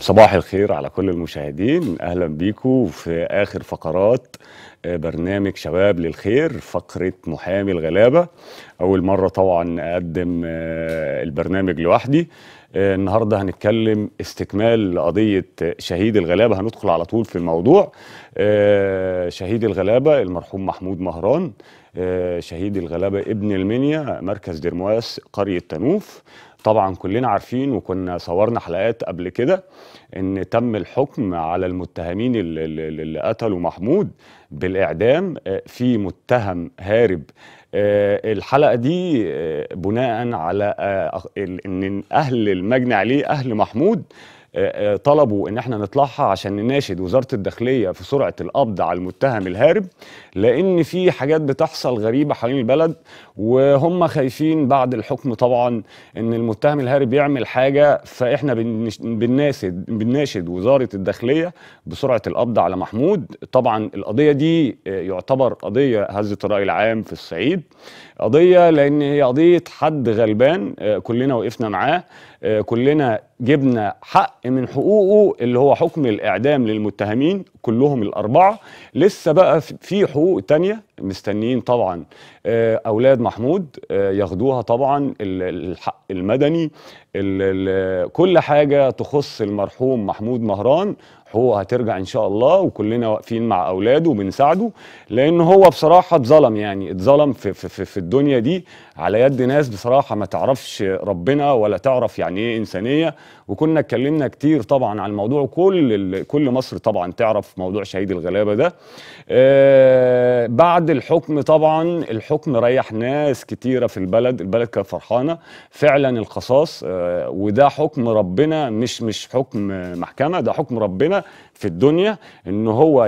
صباح الخير على كل المشاهدين اهلا بيكم في اخر فقرات آه، برنامج شباب للخير فقره محامي الغلابه اول مره طبعا اقدم آه، البرنامج لوحدي آه، النهارده هنتكلم استكمال لقضيه شهيد الغلابه هندخل على طول في الموضوع آه، شهيد الغلابه المرحوم محمود مهران آه، شهيد الغلابه ابن المنيا مركز درمواس قريه تنوف طبعا كلنا عارفين وكنا صورنا حلقات قبل كده ان تم الحكم على المتهمين اللي قتلوا محمود بالاعدام في متهم هارب آه، الحلقه دي آه، بناء على آه، ان اهل المجني عليه اهل محمود آه، آه، طلبوا ان احنا نطلعها عشان نناشد وزاره الداخليه في سرعه القبض على المتهم الهارب لان في حاجات بتحصل غريبه حوالين البلد وهم خايفين بعد الحكم طبعا ان المتهم الهارب يعمل حاجه فاحنا بنناشد بنناشد وزاره الداخليه بسرعه القبض على محمود طبعا القضيه دي آه، يعتبر قضيه هزت الراي العام في الصعيد قضيه لان هي قضيه حد غلبان كلنا وقفنا معاه آه، كلنا جبنا حق من حقوقه اللي هو حكم الاعدام للمتهمين كلهم الاربعه لسه بقى في حقوق تانية مستنيين طبعا آه، اولاد محمود آه، ياخدوها طبعا الحق المدني كل حاجه تخص المرحوم محمود مهران هو هترجع ان شاء الله وكلنا واقفين مع اولاده وبنساعده لان هو بصراحه اتظلم يعني اتظلم في, في, في الدنيا دي على يد ناس بصراحه ما تعرفش ربنا ولا تعرف يعني ايه انسانيه وكنا اتكلمنا كتير طبعا عن الموضوع كل كل مصر طبعا تعرف موضوع شهيد الغلابه ده آه، بعد الحكم طبعا الحكم ريح ناس كتيره في البلد البلد كانت فرحانه فعلا القصاص آه، وده حكم ربنا مش مش حكم محكمه ده حكم ربنا في الدنيا ان هو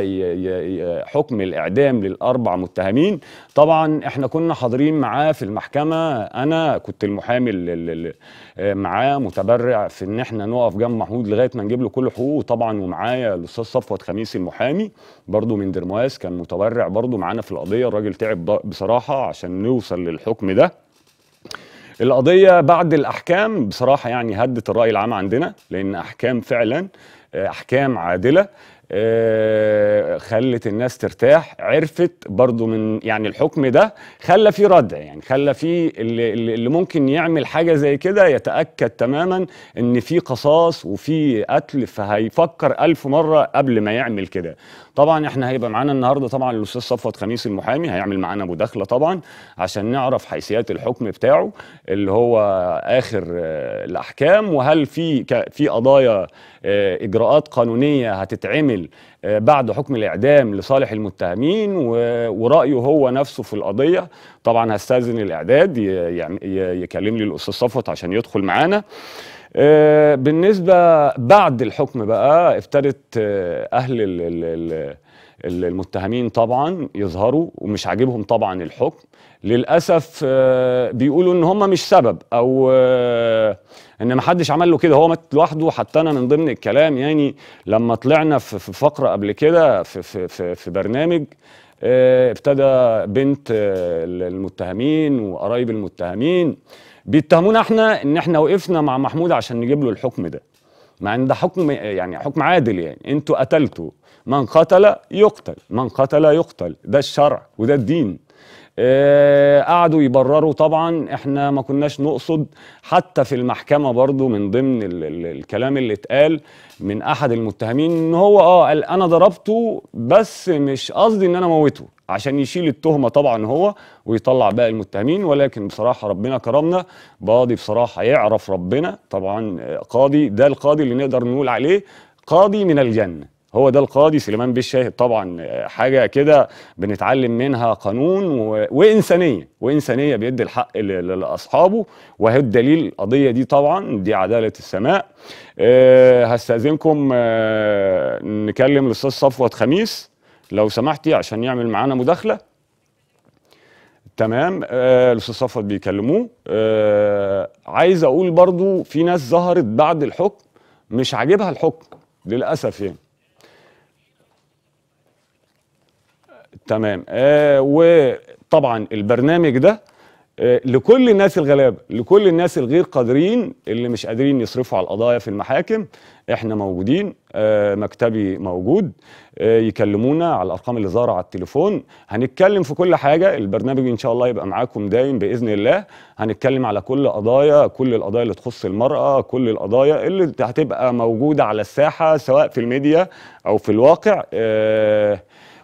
حكم الاعدام للاربع متهمين طبعا احنا كنا حاضرين معاه في المحكمه انا كنت المحامي اللي معاه متبرع في ان احنا نقف جنب محمود لغايه ما نجيب له كل حقوقه طبعا ومعايا الاستاذ صفوت خميس المحامي برضه من درمواس كان متبرع برضه معانا في القضيه الراجل تعب بصراحه عشان نوصل للحكم ده القضية بعد الأحكام بصراحة يعني هدت الرأي العام عندنا لأن أحكام فعلا احكام عادله آه، خلت الناس ترتاح عرفت برضو من يعني الحكم ده خلى فيه ردع يعني خلى فيه اللي, اللي ممكن يعمل حاجة زي كده يتأكد تماما ان في قصاص وفي قتل فهيفكر ألف مرة قبل ما يعمل كده طبعا احنا هيبقى معانا النهاردة طبعا الأستاذ صفوت خميس المحامي هيعمل معانا مداخلة طبعا عشان نعرف حيثيات الحكم بتاعه اللي هو آخر آه، الأحكام وهل في في قضايا آه، إجراء اجراءات قانونيه هتتعمل آه، بعد حكم الاعدام لصالح المتهمين ورايه هو نفسه في القضيه طبعا هستاذن الاعداد يعني يكلم لي الاستاذ صفوت عشان يدخل معانا آه، بالنسبه بعد الحكم بقى ابتدت آه، اهل الـ ال ال المتهمين طبعا يظهروا ومش عاجبهم طبعا الحكم للاسف آه، بيقولوا ان هم مش سبب او آه، ان ما حدش عمل له كده هو مات لوحده حتى انا من ضمن الكلام يعني لما طلعنا في فقره قبل كده في في في, في برنامج آه، ابتدى بنت المتهمين وقرايب المتهمين بيتهمونا احنا ان احنا وقفنا مع محمود عشان نجيب له الحكم ده مع ان ده حكم يعني حكم عادل يعني انتوا قتلتوا من قتل يقتل من قتل يقتل ده الشرع وده الدين آه، قعدوا يبرروا طبعا احنا ما كناش نقصد حتى في المحكمه برضو من ضمن ال ال الكلام اللي اتقال من احد المتهمين ان هو اه قال انا ضربته بس مش قصدي ان انا موته عشان يشيل التهمه طبعا هو ويطلع باقي المتهمين ولكن بصراحه ربنا كرمنا قاضي بصراحه يعرف ربنا طبعا قاضي ده القاضي اللي نقدر نقول عليه قاضي من الجنه هو ده القاضي سليمان بيه الشاهد طبعا آه، حاجه كده بنتعلم منها قانون و... وانسانيه وانسانيه بيدي الحق ل... لاصحابه وهي الدليل القضيه دي طبعا دي عداله السماء أه هستاذنكم أه نكلم الاستاذ صفوت خميس لو سمحتي عشان يعمل معانا مداخله تمام أه الاستاذ صفوت بيكلموه أه عايز اقول برضو في ناس ظهرت بعد الحكم مش عاجبها الحكم للاسف يعني تمام آه وطبعا البرنامج ده آه لكل الناس الغلابه لكل الناس الغير قادرين اللي مش قادرين يصرفوا على القضايا في المحاكم احنا موجودين آه مكتبي موجود آه يكلمونا على الارقام اللي ظهر على التليفون هنتكلم في كل حاجه البرنامج ان شاء الله يبقى معاكم دايم باذن الله هنتكلم على كل قضايا كل القضايا اللي تخص المراه كل القضايا اللي هتبقى موجوده على الساحه سواء في الميديا او في الواقع آه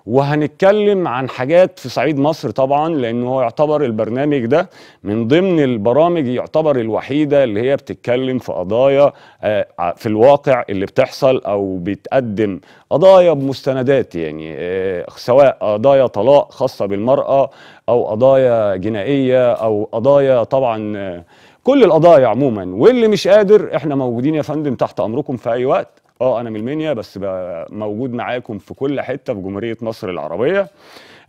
وهنتكلم عن حاجات في صعيد مصر طبعا لأنه هو يعتبر البرنامج ده من ضمن البرامج يعتبر الوحيدة اللي هي بتتكلم في قضايا آه، في الواقع اللي بتحصل أو بتقدم قضايا بمستندات يعني آه، سواء قضايا طلاق خاصة بالمرأة أو قضايا جنائية أو قضايا طبعا آه، كل القضايا عموما واللي مش قادر احنا موجودين يا فندم تحت امركم في اي وقت اه انا من المنيا بس موجود معاكم في كل حته في جمهوريه مصر العربيه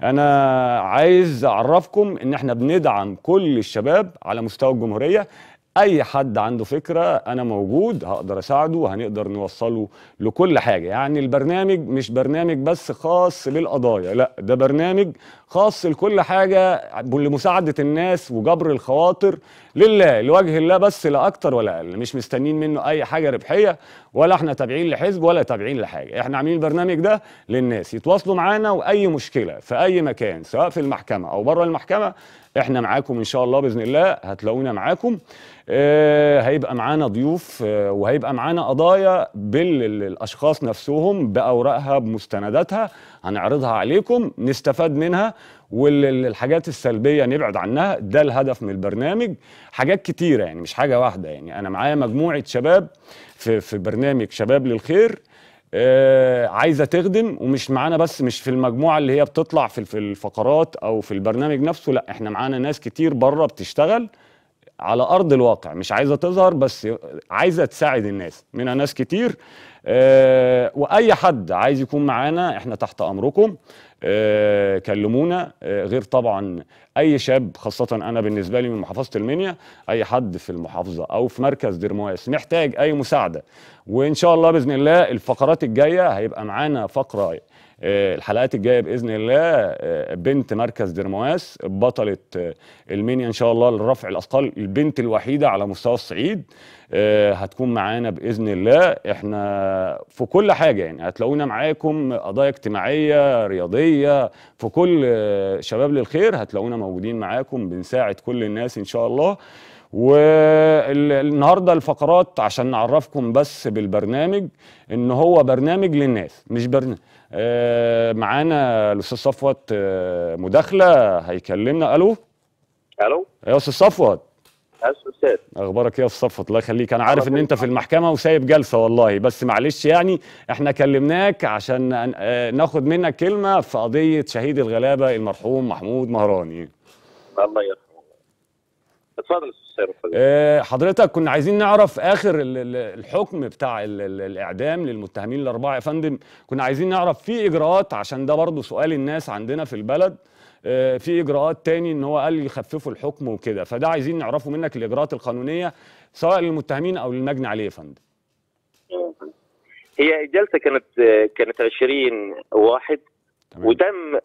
انا عايز اعرفكم ان احنا بندعم كل الشباب على مستوى الجمهوريه اي حد عنده فكره انا موجود هقدر اساعده وهنقدر نوصله لكل حاجه يعني البرنامج مش برنامج بس خاص للقضايا لا ده برنامج خاص لكل حاجه لمساعده الناس وجبر الخواطر لله لوجه الله بس لا اكتر ولا اقل مش مستنيين منه اي حاجه ربحيه ولا احنا تابعين لحزب ولا تابعين لحاجه احنا عاملين البرنامج ده للناس يتواصلوا معانا واي مشكله في اي مكان سواء في المحكمه او بره المحكمه احنا معاكم ان شاء الله باذن الله هتلاقونا معاكم آه، هيبقى معانا ضيوف آه، وهيبقى معانا قضايا بالاشخاص نفسهم باوراقها بمستنداتها هنعرضها عليكم نستفاد منها والحاجات السلبيه نبعد عنها ده الهدف من البرنامج حاجات كتيره يعني مش حاجه واحده يعني انا معايا مجموعه شباب في في برنامج شباب للخير آه، عايزه تخدم ومش معانا بس مش في المجموعه اللي هي بتطلع في الفقرات او في البرنامج نفسه لا احنا معانا ناس كتير بره بتشتغل على ارض الواقع مش عايزه تظهر بس عايزه تساعد الناس منها ناس كتير آه، واي حد عايز يكون معانا احنا تحت امركم آه، كلمونا آه، غير طبعا اي شاب خاصه انا بالنسبه لي من محافظه المنيا اي حد في المحافظه او في مركز مويس محتاج اي مساعده وان شاء الله باذن الله الفقرات الجايه هيبقى معانا فقره آه، الحلقات الجايه باذن الله آه، بنت مركز درمواس بطله آه، المنيا ان شاء الله لرفع الاثقال البنت الوحيده على مستوى الصعيد هتكون معانا باذن الله احنا في كل حاجه يعني هتلاقونا معاكم قضايا اجتماعيه رياضيه في كل شباب للخير هتلاقونا موجودين معاكم بنساعد كل الناس ان شاء الله والنهارده الفقرات عشان نعرفكم بس بالبرنامج ان هو برنامج للناس مش برنامج آه، معانا الاستاذ صفوت آه، مداخله هيكلمنا الو الو يا استاذ صفوت استاذ اخبارك ايه يا استاذ صفوت الله يخليك انا عارف ان إيه؟ انت في المحكمه وسايب جلسه والله بس معلش يعني احنا كلمناك عشان آه، ناخد منك كلمه في قضيه شهيد الغلابه المرحوم محمود مهراني الله يرحمه اتفضل آه، حضرتك كنا عايزين نعرف اخر الحكم بتاع الاعدام للمتهمين الاربعه يا فندم كنا عايزين نعرف في اجراءات عشان ده برضه سؤال الناس عندنا في البلد آه، في اجراءات تاني ان هو قال يخففوا الحكم وكده فده عايزين نعرفه منك الاجراءات القانونيه سواء للمتهمين او للمجني عليه يا فندم هي الجلسه كانت آه، كانت 20 واحد تمام. وتم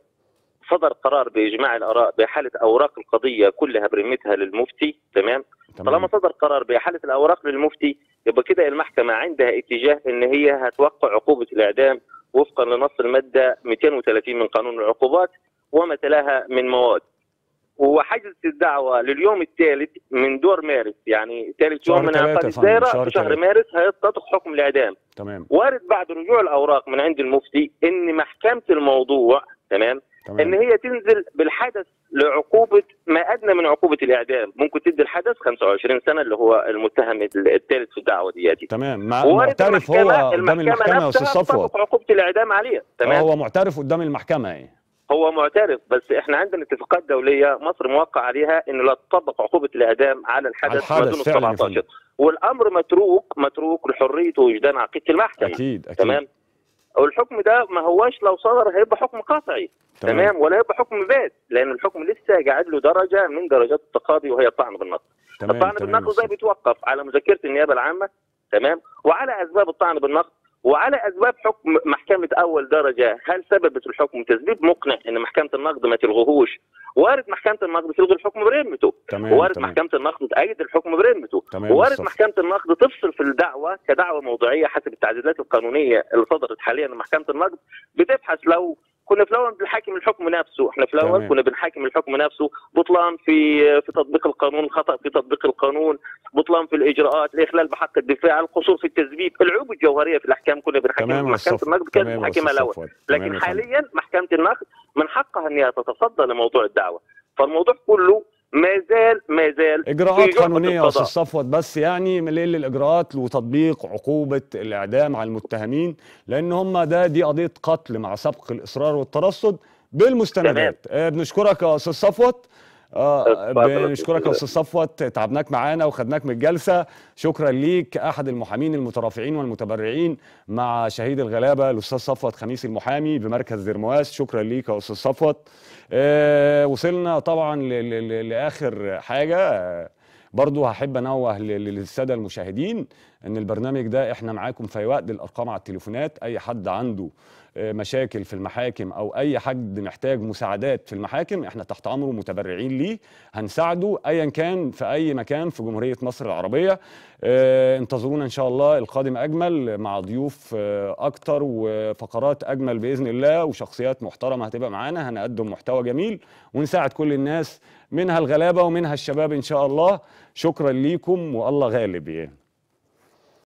صدر قرار باجماع الاراء باحاله اوراق القضيه كلها برمتها للمفتي تمام طالما صدر قرار باحاله الاوراق للمفتي يبقى كده المحكمه عندها اتجاه ان هي هتوقع عقوبه الاعدام وفقا لنص الماده 230 من قانون العقوبات وما تلاها من مواد وحجز الدعوة لليوم الثالث من دور مارس يعني ثالث يوم من انعقاد الدائرة في شهر, شهر مارس هيتطبق حكم الإعدام تمام وارد بعد رجوع الأوراق من عند المفتي إن محكمة الموضوع تمام تمام. ان هي تنزل بالحدث لعقوبه ما ادنى من عقوبه الاعدام ممكن تدي الحدث 25 سنه اللي هو المتهم الثالث في الدعوه دي تمام معترف هو قدام المحكمه يا استاذ صفوت عقوبه الاعدام عليها تمام هو معترف قدام المحكمه يعني هو معترف بس احنا عندنا اتفاقات دوليه مصر موقع عليها ان لا تطبق عقوبه الاعدام على الحدث ما دون 17 والامر متروك متروك لحريه ووجدان عقيده المحكمه اكيد اكيد تمام الحكم ده ما هواش لو صدر هيبقى حكم قطعي تمام, تمام ولا هيبقى حكم بات لان الحكم لسه قاعد له درجه من درجات التقاضي وهي الطعن بالنص الطعن بالنقل ده بيتوقف على مذكره النيابه العامه تمام وعلى اسباب الطعن بالنقل وعلى اسباب حكم محكمه اول درجه هل سببت الحكم تسبيب مقنع ان محكمه النقد ما تلغوهوش وارد محكمه النقد تلغي الحكم برمته وارد تمام. محكمه النقد تأيد الحكم برمته وارد محكمه النقد تفصل في الدعوه كدعوه موضوعيه حسب التعديلات القانونيه اللي صدرت حاليا محكمه النقد بتبحث لو كنا في الاول بنحاكم الحكم نفسه احنا في الاول كنا بنحاكم الحكم نفسه بطلان في في تطبيق القانون خطا في تطبيق القانون بطلان في الاجراءات الاخلال بحق الدفاع القصور في التثبيت العيوب الجوهريه في الاحكام كنا بنحاكم محكمه النقد كانت محاكمه الاول لكن حاليا محكمه النقد من حقها انها تتصدى لموضوع الدعوه فالموضوع كله ما زال ما زال اجراءات قانونيه يا استاذ صفوت بس يعني مليل الاجراءات وتطبيق عقوبه الاعدام على المتهمين لان هم ده دي قضيه قتل مع سبق الاصرار والترصد بالمستندات آه، بنشكرك يا استاذ صفوت اه بنشكرك يا استاذ صفوت تعبناك معانا وخدناك من الجلسه شكرا ليك احد المحامين المترافعين والمتبرعين مع شهيد الغلابه الاستاذ صفوت خميس المحامي بمركز ديرمواس شكرا ليك يا استاذ صفوت آه، وصلنا طبعا لاخر حاجه آه، برضو هحب انوه للساده المشاهدين ان البرنامج ده احنا معاكم في وقت الارقام على التليفونات اي حد عنده آه، مشاكل في المحاكم او اي حد محتاج مساعدات في المحاكم احنا تحت امره متبرعين ليه هنساعده ايا كان في اي مكان في جمهوريه مصر العربيه آه، انتظرونا ان شاء الله القادم اجمل مع ضيوف آه، اكتر وفقرات اجمل باذن الله وشخصيات محترمه هتبقى معانا هنقدم محتوى جميل ونساعد كل الناس منها الغلابه ومنها الشباب ان شاء الله شكرا ليكم والله غالب يعني